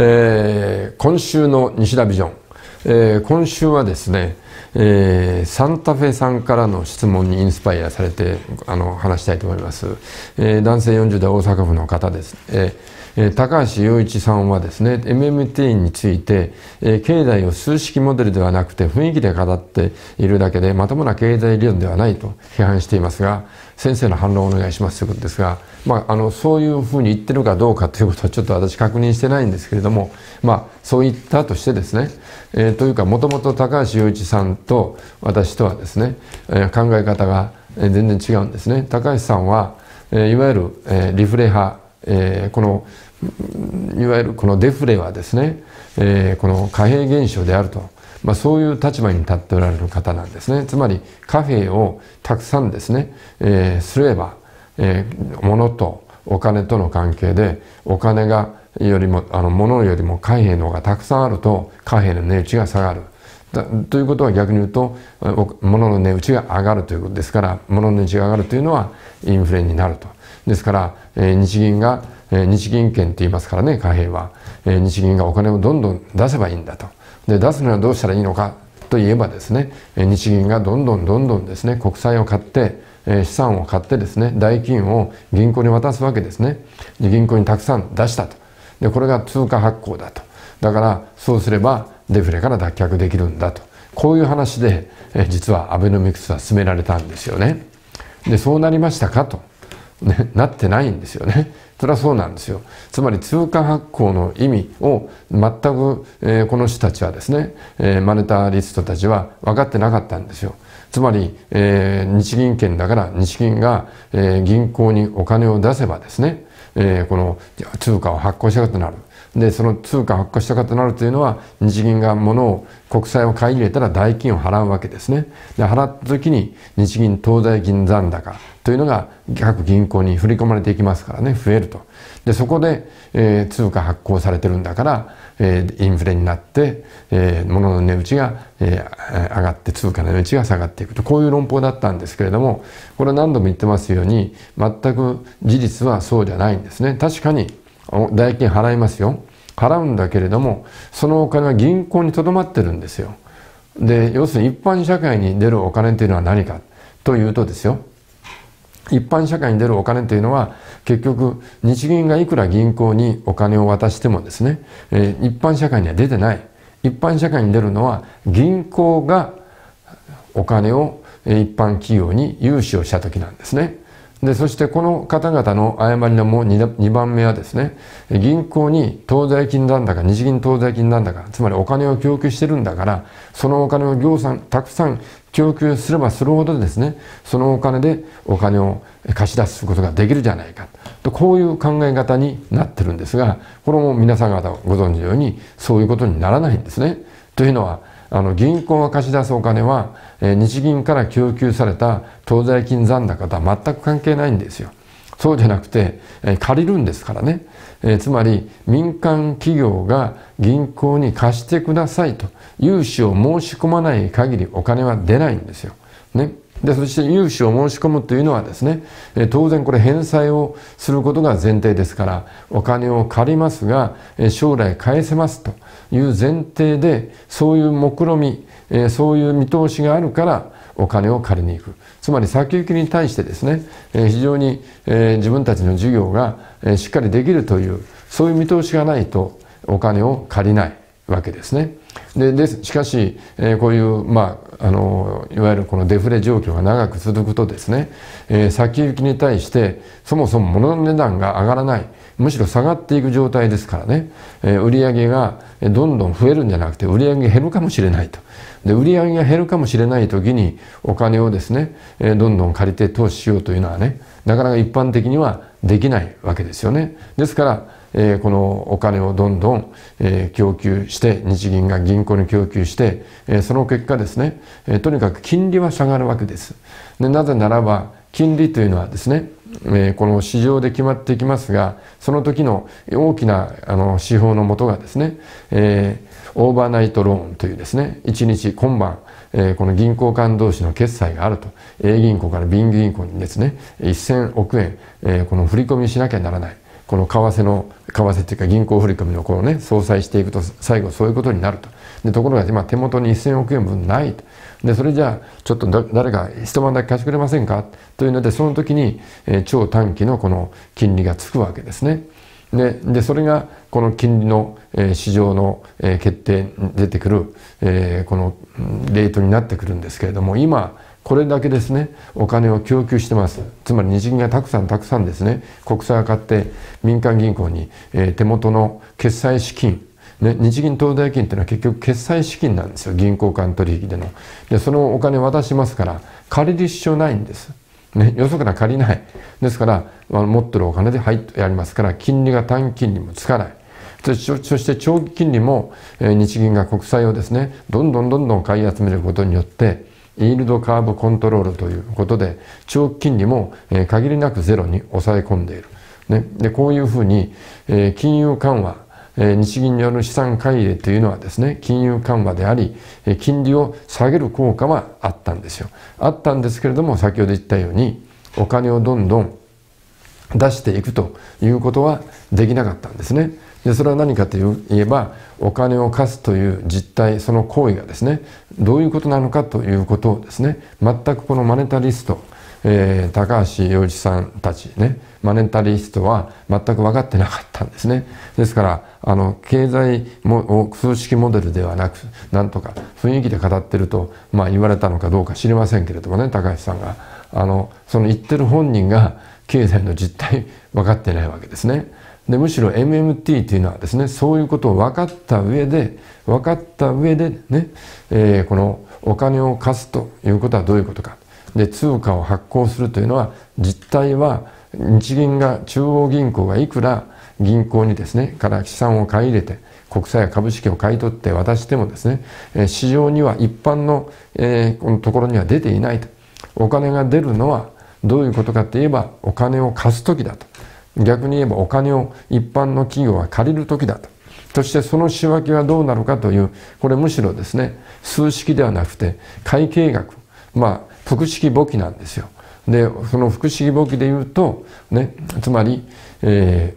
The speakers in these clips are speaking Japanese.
えー、今週の西田ビジョン、えー、今週はですね、えー、サンタフェさんからの質問にインスパイアされてあの話したいと思います、えー、男性40代大阪府の方です、えー、高橋雄一さんはですね MMT について、えー、経済を数式モデルではなくて雰囲気で語っているだけでまともな経済理論ではないと批判していますが先生の反論をお願いしますということですが、まあ、あのそういうふうに言ってるかどうかということはちょっと私確認してないんですけれども、まあ、そういったとしてですね、えー、というかもともと高橋雄一さんと私とはですね、えー、考え方が全然違うんですね。高橋さんは、えー、いわゆる、えー、リフレ派、えー、このいわゆるこのデフレはですね、えー、この貨幣現象であると。まあ、そういう立場に立っておられる方なんですねつまり貨幣をたくさんですね、えー、すれば、えー、物とお金との関係でお金がよりもあの物よりも貨幣の方がたくさんあると貨幣の値打ちが下がる。ということは逆に言うと物の値打ちが上がるということですから物の値打ちが上がるというのはインフレになると。ですから、え日銀が、え日銀券って言いますからね貨幣は、え日銀がお金をどんどん出せばいいんだと。で出すにはどうしたらいいのかといえばですね日銀がどんどんどんどんですね国債を買って資産を買ってですね代金を銀行に渡すわけですね銀行にたくさん出したとでこれが通貨発行だとだからそうすればデフレから脱却できるんだとこういう話で実はアベノミクスは進められたんですよねでそうなりましたかと、ね、なってないんですよねそれはそうなんですよつまり通貨発行の意味を全く、えー、この人たちはですね、えー、マネタリストたちは分かってなかったんですよつまり、えー、日銀券だから日銀が、えー、銀行にお金を出せばですね、えー、この通貨を発行したくなるでその通貨発行したかとなるというのは日銀が物を国債を買い入れたら代金を払うわけですねで払った時に日銀東西銀残高というのが各銀行に振り込まれていきますからね増えるとでそこで、えー、通貨発行されてるんだから、えー、インフレになって、えー、物の値打ちが、えー、上がって通貨の値打ちが下がっていくとこういう論法だったんですけれどもこれは何度も言ってますように全く事実はそうじゃないんですね確かに代金払いますよ払うんだけれどもそのお金は銀行にとどまってるんですよで要するに一般社会に出るお金というのは何かというとですよ一般社会に出るお金というのは結局日銀がいくら銀行にお金を渡してもですね、えー、一般社会には出てない一般社会に出るのは銀行がお金を一般企業に融資をした時なんですね。で、そしてこの方々の誤りのもう 2, 2番目はですね、銀行に当座金残高、日銀当座金残高、つまりお金を供給してるんだから、そのお金をさん、たくさん供給すればするほどですね、そのお金でお金を貸し出すことができるじゃないか。とこういう考え方になってるんですが、これも皆さん方ご存知のように、そういうことにならないんですね。というのは、あの銀行が貸し出すお金は、えー、日銀から供給された当座金残高とは全く関係ないんですよ。そうじゃなくて、えー、借りるんですからね、えー、つまり民間企業が銀行に貸してくださいと融資を申し込まない限りお金は出ないんですよ。ね。でそして融資を申し込むというのはですね当然これ返済をすることが前提ですからお金を借りますが将来返せますという前提でそういう目論見そういう見通しがあるからお金を借りに行くつまり先行きに対してですね非常に自分たちの事業がしっかりできるというそういう見通しがないとお金を借りないわけですね。ででしかし、えー、こういう、まあ、あのいわゆるこのデフレ状況が長く続くとですね、えー、先行きに対してそもそも物の値段が上がらないむしろ下がっていく状態ですからね、えー、売上がどんどん増えるんじゃなくて売上減るかもしれないとで、売り上げが減るかもしれない時にお金をですね、えどんどん借りて投資しようというのはね、なかなか一般的にはできないわけですよね。ですから、えー、このお金をどんどん、えー、供給して日銀が銀行に供給して、えー、その結果ですね、えー、とにかく金利は下がるわけです。でなぜならば金利というのはですね、えー、この市場で決まってきますがその時の大きなあの指標のもとがですね、えーオーバーナイトローンというですね、1日今晩、えー、この銀行間同士の決済があると、A 銀行から B 銀行にですね、1000億円、えー、この振り込みしなきゃならない。この為替の、為替っていうか銀行振り込みのこうね、相殺していくと、最後そういうことになると。で、ところが今手元に1000億円分ないと。で、それじゃあ、ちょっと誰か一晩だけ貸してくれませんかというので、その時に、えー、超短期のこの金利がつくわけですね。ででそれがこの金利の、えー、市場の、えー、決定に出てくる、えー、このレートになってくるんですけれども今これだけですねお金を供給してますつまり日銀がたくさんたくさんですね国債を買って民間銀行に、え手元の決済資金ね、日銀東大金っていうのは結局決済資金なんですよ銀行間取引でのでそのお金渡しますから借りる必要ないんですね、予測が足りない。ですから、持ってるお金で入ってやりますから、金利が短期金利もつかない。そして長期金利も、え日銀が国債をですね、どんどんどんどん買い集めることによって、イールドカーブコントロールということで、長期金利も、え限りなくゼロに抑え込んでいる。ね、でこういうふうに、え金融緩和日銀による資産買い入れというのはですね金融緩和であり金利を下げる効果はあったんですよあったんですけれども先ほど言ったようにお金をどんどん出していくということはできなかったんですねでそれは何かといえばお金を貸すという実態その行為がですねどういうことなのかということをですね全くこのマネタリストえー、高橋洋一さんたちねマネタリストは全く分かってなかったんですねですからあの経済も数式モデルではなくなんとか雰囲気で語ってると、まあ、言われたのかどうか知りませんけれどもね高橋さんがあのその言ってる本人が経済の実態分かってないわけですね。でむしろ MMT というのはですねそういうことを分かった上で分かった上でね、えー、このお金を貸すということはどういうことかで通貨を発行するというのは実態は日銀が中央銀行がいくら銀行にですねから資産を買い入れて国債や株式を買い取って渡してもですね市場には一般の、えー、ところには出ていないとお金が出るのはどういうことかといえばお金を貸す時だと逆に言えばお金を一般の企業は借りる時だとそしてその仕分けはどうなるかというこれむしろですね数式ではなくて会計学ま複式簿記なんですよ。でその複式簿記でいうと、ね、つまり、え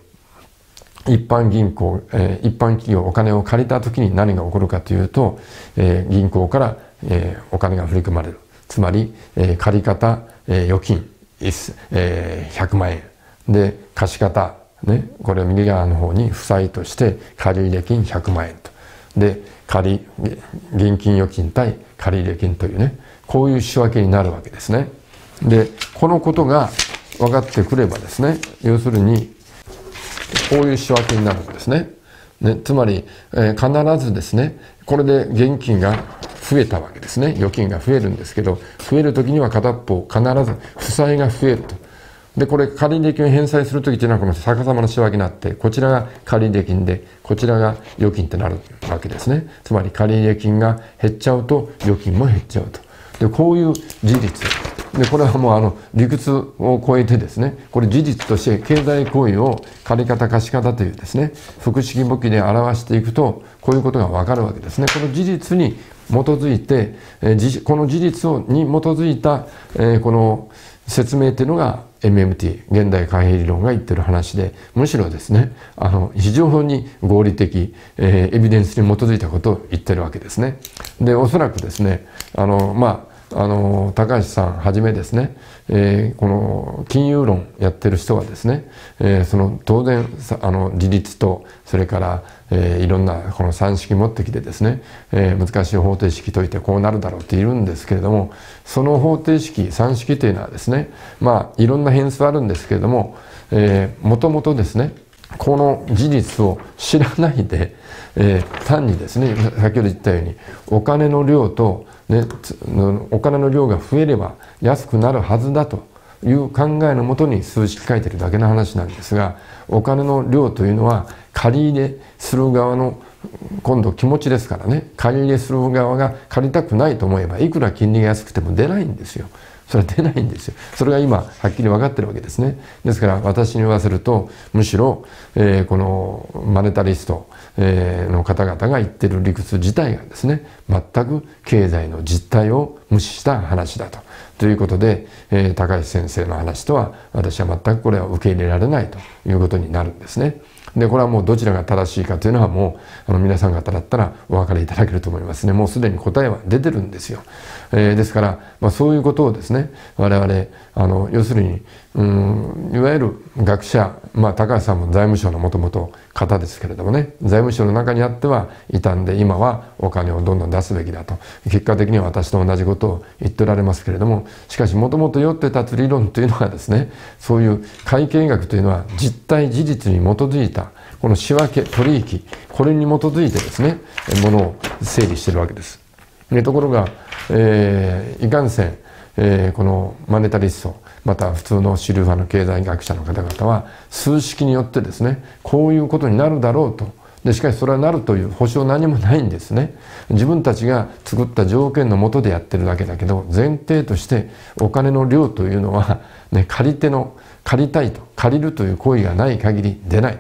ー、一般銀行、えー、一般企業お金を借りた時に何が起こるかというと、えー、銀行から、えー、お金が振り込まれるつまり、えー、借り方、えー、預金、えー、100万円で貸方、ね、これ右側の方に負債として借入金100万円とで借り現金預金対借入金というねこういう仕分けになるわけですねでこのことが分かってくればですね要するにこういう仕分けになるんですねねつまり、えー、必ずですねこれで現金が増えたわけですね預金が増えるんですけど増える時には片っぽ必ず負債が増えるとでこれ借入金を返済する時っていうのはこの逆さまの仕分けになってこちらが借入金でこちらが預金ってなるわけですねつまり借入金が減っちゃうと預金も減っちゃうとでこういう事実でこれはもうあの理屈を超えてですねこれ事実として経済行為を借方貸方というですね複式簿記で表していくとこういうことが分かるわけですねこの事実に基づいて、えー、この事実に基づいた、えー、この説明っていうのが MMT 現代貨幣理論が言ってる話でむしろですねあの非常に合理的、えー、エビデンスに基づいたことを言ってるわけですね。でおそらくですねあのまああの高橋さんはじめですね、えー、この金融論やってる人はですね、えー、その当然あの自立とそれから、えー、いろんなこの算式持ってきてですね、え難しい方程式解いてこうなるだろうっているんですけれどもその方程式算式というのはですねまあいろんな変数あるんですけれどももともとですねこの事実を知らないで、え単にですね先ほど言ったようにお金の量とね、お金の量が増えれば安くなるはずだという考えのもとに数式書いてるだけの話なんですがお金の量というのは借り入れする側の今度気持ちですからね借り入れする側が借りたくないと思えばいくら金利が安くても出ないんですよ。それは出ないんですよ。それが今、はっきり分かってるわけですね。ですから、私に言わせると、むしろ、えー、このマネタリスト、えの方々が言ってる理屈自体がですね、全く経済の実態を無視した話だと。ということで、えー、高橋先生の話とは、私は全くこれは受け入れられないということになるんですね。でこれはもうどちらが正しいかというのはもうあの皆さん方だったらお分かりいただけると思いますねもうすでに答えは出てるんですよ、えー、ですから、まあ、そういうことをですね我々あの要するにうんいわゆる学者、まあ、高橋さんも財務省のもともと方ですけれどもね財務省の中にあっては傷んで今はお金をどんどん出すべきだと結果的には私と同じことを言っておられますけれどもしかしもともと酔って立つ理論というのはですねそういう会計学というのは実態事実に基づいたこの仕分け取引これに基づいてですねものを整理してるわけです。ところが、えー、いかんせん、えー、このマネタリストまた普通のル流派の経済学者の方々は数式によってですねこういうことになるだろうとでしかしそれはなるという保証何もないんですね自分たちが作った条件のもとでやってるだけだけど前提としてお金の量というのは、ね、借り手の借りたいと借りるという行為がない限り出ない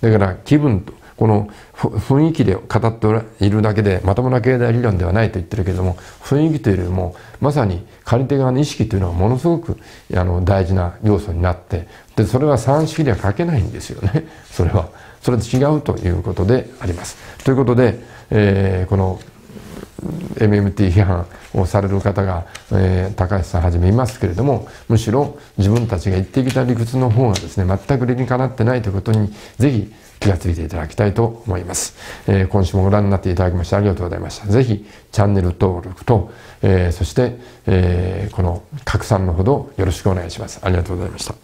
だから気分とこの雰囲気で語っているだけでまともな経済理論ではないと言ってるけれども雰囲気というよりもまさに借り手側の意識というのはものすごくあの大事な要素になってでそれは三式では書けないんですよね それは。それは違うということであります。ということで、えー、この MMT 批判をされる方が、えー、高橋さんはじめいますけれどもむしろ自分たちが言ってきた理屈の方がですね全く理にかなってないということにぜひ気がついていただきたいと思います。えー、今週もご覧になっていただきましてありがとうございました。ぜひチャンネル登録と、えー、そして、えー、この拡散のほどよろしくお願いします。ありがとうございました。